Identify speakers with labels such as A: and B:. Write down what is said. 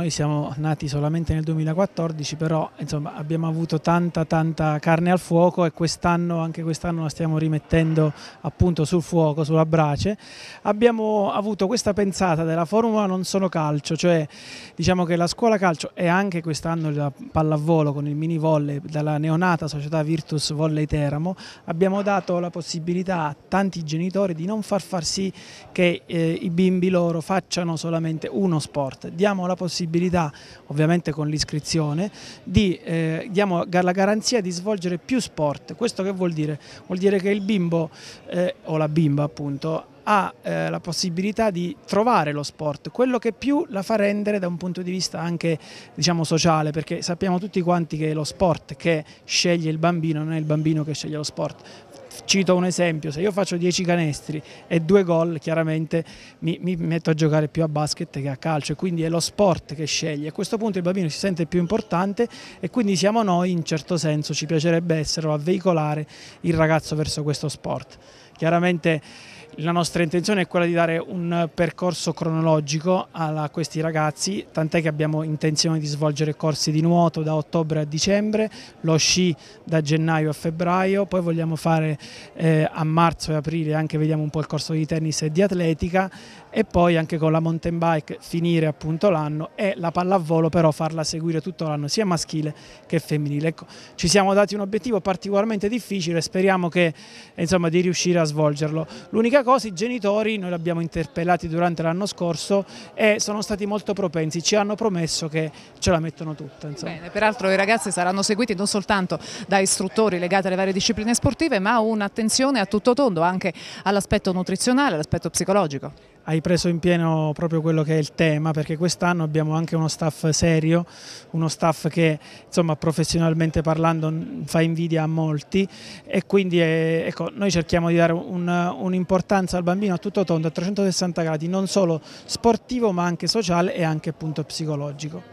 A: Noi siamo nati solamente nel 2014, però insomma, abbiamo avuto tanta tanta carne al fuoco e quest'anno, anche quest'anno la stiamo rimettendo appunto sul fuoco, sulla brace. Abbiamo avuto questa pensata della formula non solo calcio, cioè diciamo che la scuola calcio e anche quest'anno la pallavolo con il mini volley dalla neonata società Virtus Volley Teramo, abbiamo dato la possibilità a tanti genitori di non far far sì che eh, i bimbi loro facciano solamente uno sport. Diamo la possibilità possibilità, ovviamente con l'iscrizione, di eh, diamo la garanzia di svolgere più sport. Questo che vuol dire? Vuol dire che il bimbo eh, o la bimba appunto ha eh, la possibilità di trovare lo sport, quello che più la fa rendere da un punto di vista anche diciamo, sociale, perché sappiamo tutti quanti che lo sport che sceglie il bambino non è il bambino che sceglie lo sport. Cito un esempio, se io faccio 10 canestri e 2 gol, chiaramente mi, mi, metto a giocare più a basket che a calcio, e quindi è lo sport che sceglie. A questo punto il bambino si sente più importante e quindi siamo noi, in certo senso, ci piacerebbe essere a veicolare il ragazzo verso questo sport. Chiaramente la nostra nostra intenzione è quella di dare un percorso cronologico a questi ragazzi, tant'è che abbiamo intenzione di svolgere corsi di nuoto da ottobre a dicembre, lo sci da gennaio a febbraio, poi vogliamo fare eh, a marzo e aprile anche vediamo un po' il corso di tennis e di atletica e poi anche con la mountain bike finire appunto l'anno e la pallavolo però farla seguire tutto l'anno sia maschile che femminile. Ecco, ci siamo dati un obiettivo particolarmente difficile, speriamo che, insomma, di riuscire a svolgerlo. L'unica cosa genitori, noi l'abbiamo interpellati durante l'anno scorso e sono stati molto propensi, ci
B: hanno promesso che
A: ce la mettono tutta. Bene,
B: peraltro i ragazzi saranno seguiti non soltanto da istruttori legati alle varie discipline sportive ma un'attenzione a tutto tondo anche all'aspetto nutrizionale, all'aspetto psicologico
A: hai preso in pieno proprio quello che è il tema, perché quest'anno abbiamo anche uno staff serio, uno staff che insomma, professionalmente parlando fa invidia a molti e quindi eh, ecco, noi cerchiamo di dare un'importanza al bambino a tutto tondo, a 360 gradi, non solo sportivo ma anche sociale e anche appunto psicologico.